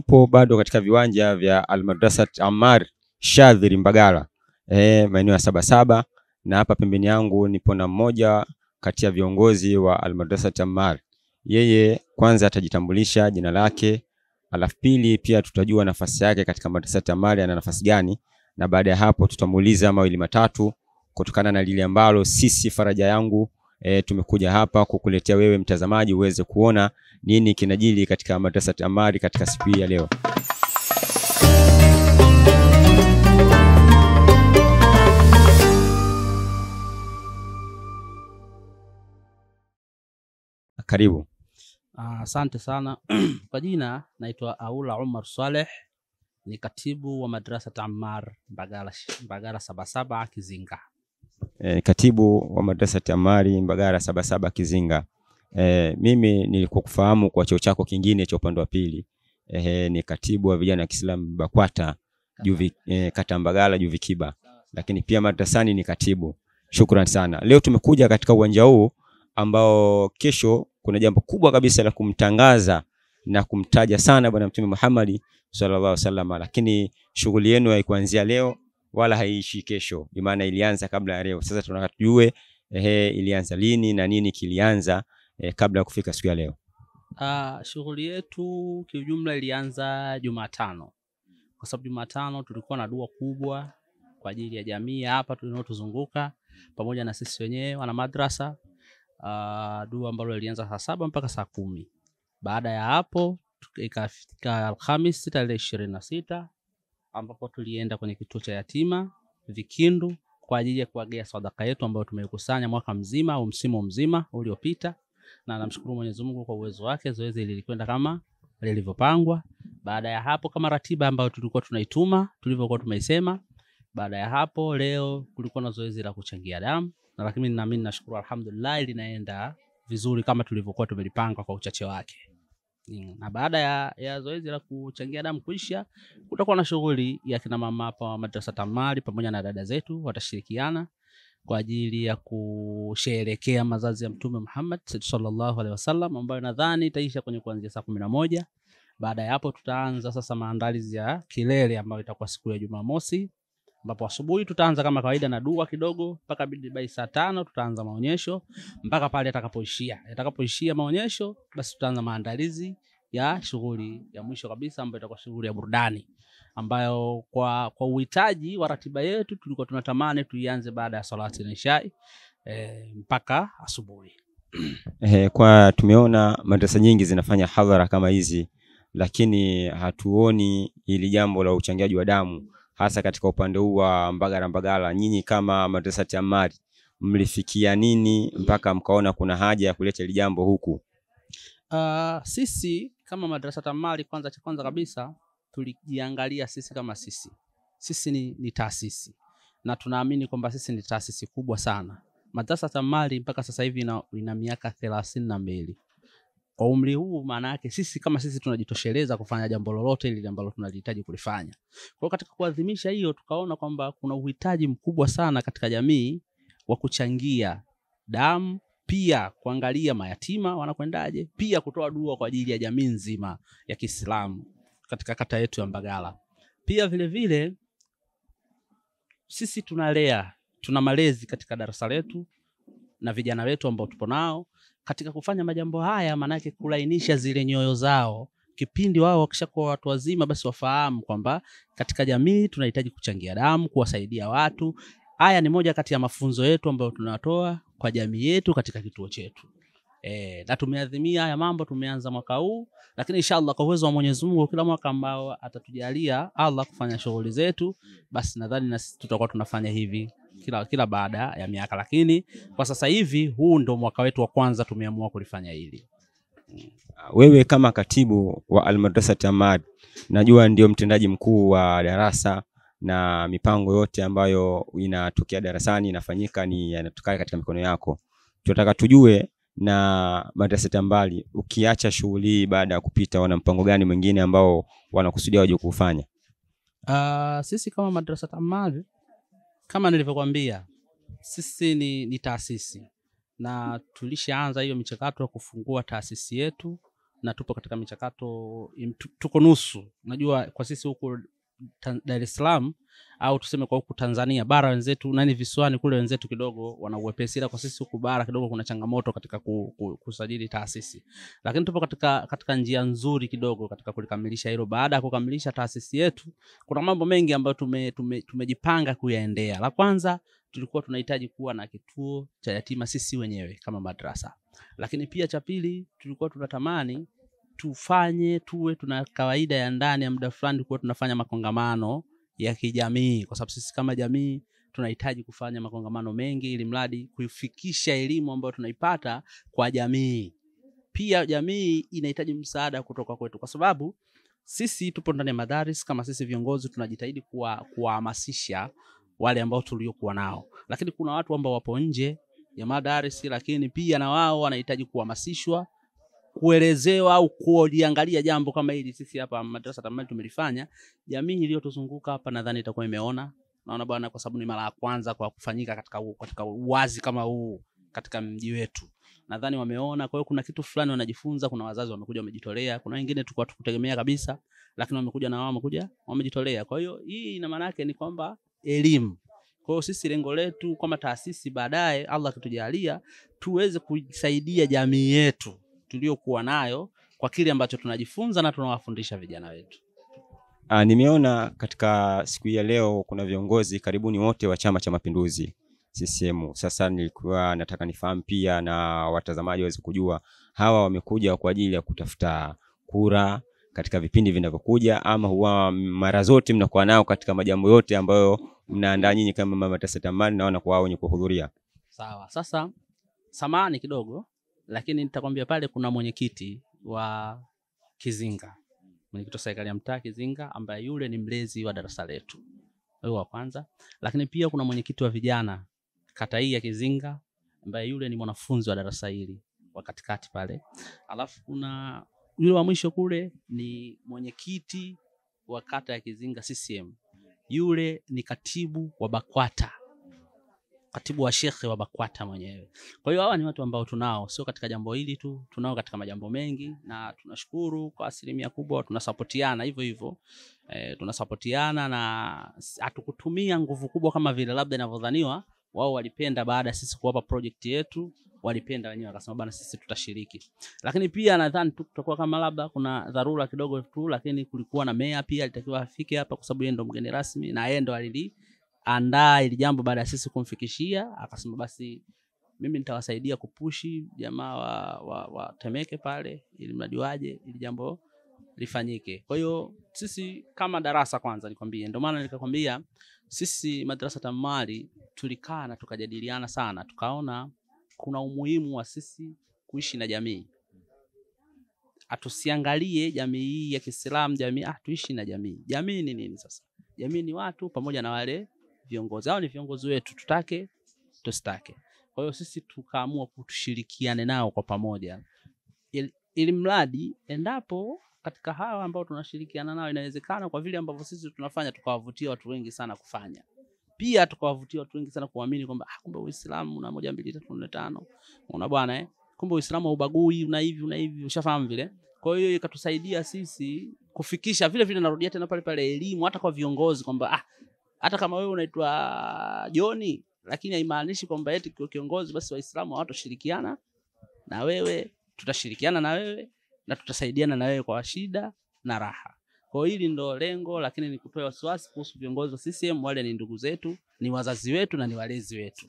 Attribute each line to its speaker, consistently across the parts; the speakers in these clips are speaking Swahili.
Speaker 1: tupo bado katika viwanja vya Almadrasat Ammar Shadhiri Mbagala, e, maeneo ya Sabasaba, na hapa pembeni yangu nipo na mmoja kati ya viongozi wa Almadrasat Ammar. Yeye kwanza atajitambulisha jina lake, alafu pili pia tutajua nafasi yake katika Madrasat Ammar, ana nafasi gani, na baada ya hapo tutamuuliza mawili matatu kutokana na lile ambalo sisi faraja yangu E, tumekuja hapa kukuletea wewe mtazamaji uweze kuona nini kinajili katika Madrasat Amari katika siku hii ya leo. Karibu.
Speaker 2: Asante uh, sana kwa jina naitwa Aula Umar Saleh, ni katibu wa Madrasat tamar Mbagala Mbagala Sabasaba Kizinga
Speaker 1: e, katibu wa madrasa Tamari Mbagara Sabasaba Kizinga. E, mimi nilikuwa kufahamu kwa cheo chako kingine cha upande wa pili e, ni katibu wa vijana wa Kiislamu Bakwata Juvi, e, kata Mbagala Juvikiba, lakini pia madrasani ni katibu. Shukrani sana. Leo tumekuja katika uwanja huu ambao kesho kuna jambo kubwa kabisa la kumtangaza na kumtaja sana Bwana Mtume Muhammad sallallahu alaihi wasallam, lakini shughuli yenu haikuanzia leo wala haiishi kesho, maana ilianza kabla ya leo. Sasa tunataka tujue ehe, ilianza lini na nini kilianza eh, kabla ya kufika siku ya leo.
Speaker 2: Uh, shughuli yetu kiujumla ilianza Jumatano kwa sababu Jumatano tulikuwa na dua kubwa kwa ajili ya jamii hapa tunaotuzunguka pamoja na sisi wenyewe wana madrasa uh, dua ambalo ilianza saa saba mpaka saa kumi. Baada ya hapo ikafika Alhamisi tarehe ishirini na sita ambapo tulienda kwenye kituo cha yatima Vikindu kwa ajili ya kuagea sadaka yetu ambayo tumeikusanya mwaka mzima au msimu mzima uliopita, na namshukuru Mwenyezi Mungu kwa uwezo wake, zoezi lilikwenda kama lilivyopangwa. Baada ya hapo, kama ratiba ambayo tulikuwa tunaituma tulivyokuwa tumeisema, baada ya hapo leo kulikuwa na zoezi la kuchangia damu, na lakini naamini, nashukuru alhamdulillah, linaenda vizuri kama tulivyokuwa tumelipanga kwa uchache wake. Na baada ya, ya zoezi la kuchangia damu kuisha, kutakuwa na shughuli ya kina mama hapa madrasa Tamali pamoja na dada zetu watashirikiana kwa ajili ya kusherekea mazazi ya Mtume Muhammad sallallahu alaihi wasallam ambayo nadhani itaisha kwenye kuanzia saa kumi na moja. Baada ya hapo tutaanza sasa maandalizi ya kilele ambayo itakuwa siku ya Jumamosi ambapo asubuhi tutaanza kama kawaida na dua kidogo mpaka bai saa tano tutaanza maonyesho mpaka pale atakapoishia atakapoishia maonyesho, basi tutaanza maandalizi ya shughuli ya mwisho kabisa ambayo itakuwa shughuli ya burudani ambayo kwa, kwa uhitaji wa ratiba yetu tulikuwa tunatamani tuianze baada ya salati na ishai e, mpaka asubuhi.
Speaker 1: e, kwa tumeona madrasa nyingi zinafanya hadhara kama hizi, lakini hatuoni ili jambo la uchangiaji wa damu hasa katika upande huu wa Mbagala Mbagala, nyinyi kama ya mali mlifikia nini mpaka mkaona kuna haja ya kuleta hili jambo huku?
Speaker 2: Uh, sisi kama ya mali kwanza cha kwanza kabisa tulijiangalia sisi kama sisi, sisi ni, ni taasisi na tunaamini kwamba sisi ni taasisi kubwa sana. ya mali mpaka sasa hivi ina, ina miaka thelathini na mbili kwa umri huu, maana yake sisi kama sisi tunajitosheleza kufanya jambo lolote lile ambalo tunalihitaji kulifanya. Kwa hiyo katika kuadhimisha hiyo, tukaona kwamba kuna uhitaji mkubwa sana katika jamii wa kuchangia damu, pia kuangalia mayatima wanakwendaje, pia kutoa dua kwa ajili ya jamii nzima ya Kiislamu katika kata yetu ya Mbagala. Pia vile vile, sisi tunalea, tuna malezi katika darasa letu na vijana wetu ambao tupo nao katika kufanya majambo haya, maanake kulainisha zile nyoyo zao kipindi wao wakishakuwa watu wazima, basi wafahamu kwamba katika jamii tunahitaji kuchangia damu, kuwasaidia watu. Haya ni moja kati ya mafunzo yetu ambayo tunatoa kwa jamii yetu katika kituo chetu. E, na tumeadhimia haya mambo, tumeanza mwaka huu, lakini inshallah kwa uwezo wa Mwenyezi Mungu, kila mwaka ambao atatujalia Allah kufanya shughuli zetu, basi nadhani na sisi tutakuwa tunafanya hivi kila, kila baada ya miaka, lakini kwa sasa hivi huu ndo mwaka wetu wa kwanza tumeamua kulifanya hili.
Speaker 1: Ah, wewe kama katibu wa Almadrasa Tamad, najua ndio mtendaji mkuu wa darasa na mipango yote ambayo inatokea darasani inafanyika ni yanatokana katika mikono yako. Tunataka tujue na madrasa tambali, ukiacha shughuli hii baada ya kupita, wana mpango gani mwingine ambao wanakusudia waje kuufanya?
Speaker 2: Uh, ah, sisi kama madrasa tambali, kama nilivyokuambia, sisi ni, ni taasisi na tulishaanza hiyo michakato ya kufungua taasisi yetu na tupo katika michakato, tuko nusu. Najua kwa sisi huku dar es salaam au tuseme kwa huku tanzania bara wenzetu nani visiwani kule wenzetu kidogo wana uwepesi ila kwa sisi huku bara kidogo kuna changamoto katika ku, ku, kusajili taasisi lakini tupo katika, katika njia nzuri kidogo katika kulikamilisha hilo baada ya kukamilisha taasisi yetu kuna mambo mengi ambayo tume, tume, tumejipanga kuyaendea la kwanza tulikuwa tunahitaji kuwa na kituo cha yatima sisi wenyewe kama madrasa lakini pia cha pili tulikuwa tunatamani tufanye tuwe tuna kawaida ya ndani ya muda fulani kuwa tunafanya makongamano ya kijamii kwa sababu sisi kama jamii tunahitaji kufanya makongamano mengi ili mradi kuifikisha elimu ambayo tunaipata kwa jamii pia jamii inahitaji msaada kutoka kwetu kwa sababu sisi tupo ndani ya madaris kama sisi viongozi tunajitahidi kuwahamasisha wale ambao tuliokuwa nao lakini kuna watu ambao wapo nje ya madaris lakini pia na wao wanahitaji kuhamasishwa kuelezewa au kuliangalia jambo kama hili, sisi hapa madrasa tamani tumelifanya, jamii iliyotuzunguka hapa nadhani itakuwa imeona naona bwana, kwa sababu ni mara ya kwanza kwa kufanyika katika u, katika uwazi kama huu katika mji wetu, nadhani wameona. Kwa hiyo kuna kitu fulani wanajifunza, kuna wazazi wamekuja wamejitolea, kuna wengine tulikuwa tukutegemea kabisa, lakini wamekuja na wao wamekuja wamejitolea. Kwa hiyo hii ina maana yake ni kwamba elimu kwa hiyo sisi lengo letu kama taasisi, baadaye Allah akitujalia, tuweze kusaidia jamii yetu tuliyokuwa nayo kwa kile ambacho tunajifunza na tunawafundisha vijana
Speaker 1: wetu. Ah, nimeona katika siku ya leo kuna viongozi karibuni wote wa Chama cha Mapinduzi CCM. Sasa nilikuwa nataka nifahamu pia na watazamaji waweze kujua hawa wamekuja kwa ajili ya kutafuta kura katika vipindi vinavyokuja, ama huwa mara zote mnakuwa nao katika majambo yote ambayo mnaandaa nyinyi kama Mama Tasa Tamani, naona kwa wao wenye kuhudhuria.
Speaker 2: Sawa, sasa samani kidogo lakini nitakwambia pale kuna mwenyekiti wa Kizinga, mwenyekiti wa serikali ya mtaa Kizinga, ambaye yule ni mlezi wa darasa letu wa kwanza, lakini pia kuna mwenyekiti wa vijana kata hii ya Kizinga, ambaye yule ni mwanafunzi wa darasa hili wa katikati pale, alafu kuna yule wa mwisho kule ni mwenyekiti wa kata ya Kizinga CCM, yule ni katibu wa BAKWATA katibu wa shekhe wa BAKWATA mwenyewe. Kwa hiyo hawa ni watu ambao tunao, sio katika jambo hili tu, tunao katika majambo mengi, na tunashukuru kwa asilimia kubwa tunasapotiana hivyo hivyo. E, tunasapotiana na hatukutumia nguvu kubwa kama vile labda inavyodhaniwa. Wao walipenda baada ya sisi kuwapa project yetu, walipenda wenyewe wakasema bana, sisi tutashiriki. Lakini pia nadhani tutakuwa kama labda kuna dharura kidogo tu, lakini kulikuwa na mea pia alitakiwa afike hapa, kwa sababu yeye ndo mgeni rasmi na yeye ndo alili aliandaa ili jambo baada ya sisi kumfikishia, akasema basi mimi nitawasaidia kupushi jamaa wa, wa, wa Temeke pale, ili mnajuaje ili jambo lifanyike. Kwa hiyo sisi kama darasa kwanza, nikwambie, ndio maana nikakwambia sisi madrasa Tamali tulikaa na tukajadiliana sana, tukaona kuna umuhimu wa sisi kuishi na jamii, atusiangalie jamii hii ya Kiislamu, jamii ah, tuishi na jamii. Jamii ni nini sasa? Jamii ni watu pamoja na wale viongozi hao ni viongozi wetu, tutake tusitake. Kwa hiyo sisi tukaamua kutushirikiane nao kwa pamoja, ili, mradi endapo katika hawa ambao tunashirikiana nao inawezekana kwa vile ambavyo sisi tunafanya tukawavutia watu wengi sana kufanya pia tukawavutia watu wengi sana kuamini kwamba ah, kumbe Uislamu una moja mbili tatu nne tano, una bwana eh, kumbe Uislamu haubagui, una hivi una hivi, ushafahamu vile. Kwa hiyo ikatusaidia sisi kufikisha vile vile, narudia tena pale pale elimu hata kwa viongozi kwamba ah, hata kama wewe unaitwa Joni, lakini haimaanishi kwamba eti kwa kiongozi basi Waislamu hawatoshirikiana na wewe. Tutashirikiana na wewe na tutasaidiana na wewe kwa shida na raha. Kwa hili ndo lengo, lakini ni kutoa wasiwasi kuhusu viongozi wa CCM. Wale ni ndugu zetu, ni wazazi wetu na ni walezi wetu.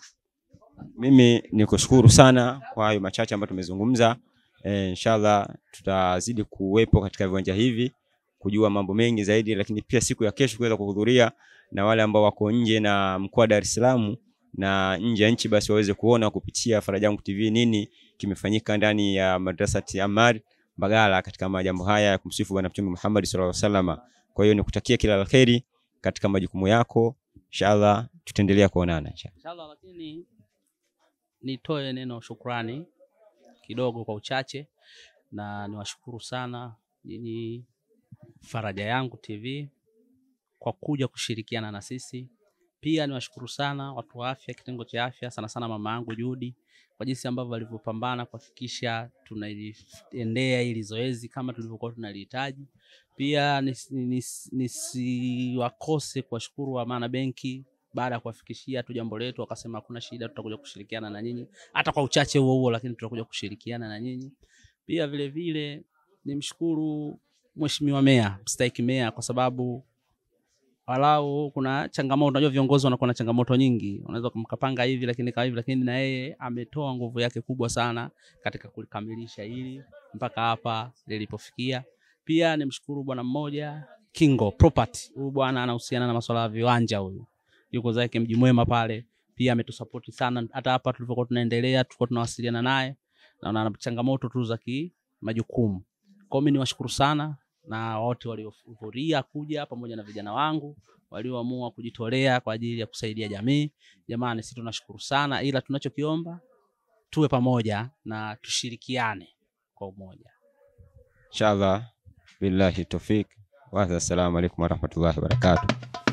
Speaker 1: Mimi nikushukuru sana kwa hayo machache ambayo tumezungumza. E, inshallah tutazidi kuwepo katika viwanja hivi kujua mambo mengi zaidi, lakini pia siku ya kesho kuweza kuhudhuria na wale ambao wako nje na mkoa wa Dar es Salaam na nje ya nchi, basi waweze kuona kupitia Faraja Yangu TV nini kimefanyika ndani ya Madrasati Amar Mbagala katika majambo haya ya kumsifu Bwana Mtume Muhammad sallallahu alaihi wasallam. Kwa hiyo nikutakia kila laheri katika majukumu yako, inshallah tutaendelea kuonana
Speaker 2: inshallah, lakini nitoe neno shukrani kidogo kwa uchache, na niwashukuru sana nyinyi Faraja Yangu TV kwa kuja kushirikiana na sisi. Pia niwashukuru sana watu wa afya, kitengo cha afya, sana sana mama yangu Judy kwa jinsi ambavyo walivyopambana kuhakikisha tunaliendea ili zoezi kama tulivyokuwa tunalihitaji. Pia nisiwakose kuwashukuru wa maana benki baada ya kuwafikishia tu jambo letu, wakasema hakuna shida, tutakuja kushirikiana na nyinyi hata kwa uchache huo huo, lakini tutakuja kushirikiana na nyinyi pia vilevile. Nimshukuru mheshimiwa meya, mstaiki meya, kwa sababu walau kuna changamoto. Unajua viongozi wanakuwa na changamoto nyingi, unaweza kumkapanga hivi lakini kama hivi, lakini na yeye ametoa nguvu yake kubwa sana katika kulikamilisha hili mpaka hapa lilipofikia. Pia nimshukuru bwana mmoja Kingo Property, huyu bwana anahusiana na masuala ya viwanja, huyu yuko zake mji mwema pale, pia ametusupport sana. Hata hapa tulipokuwa tunaendelea, tulikuwa tunawasiliana naye na ana changamoto tu za majukumu. Kwa mimi niwashukuru sana na wote waliohudhuria kuja pamoja na vijana wangu walioamua kujitolea kwa ajili ya kusaidia jamii. Jamani, sisi tunashukuru sana, ila tunachokiomba tuwe pamoja na tushirikiane kwa umoja
Speaker 1: inshallah. Billahi tawfik wa assalamu alaykum warahmatullahi barakatuh.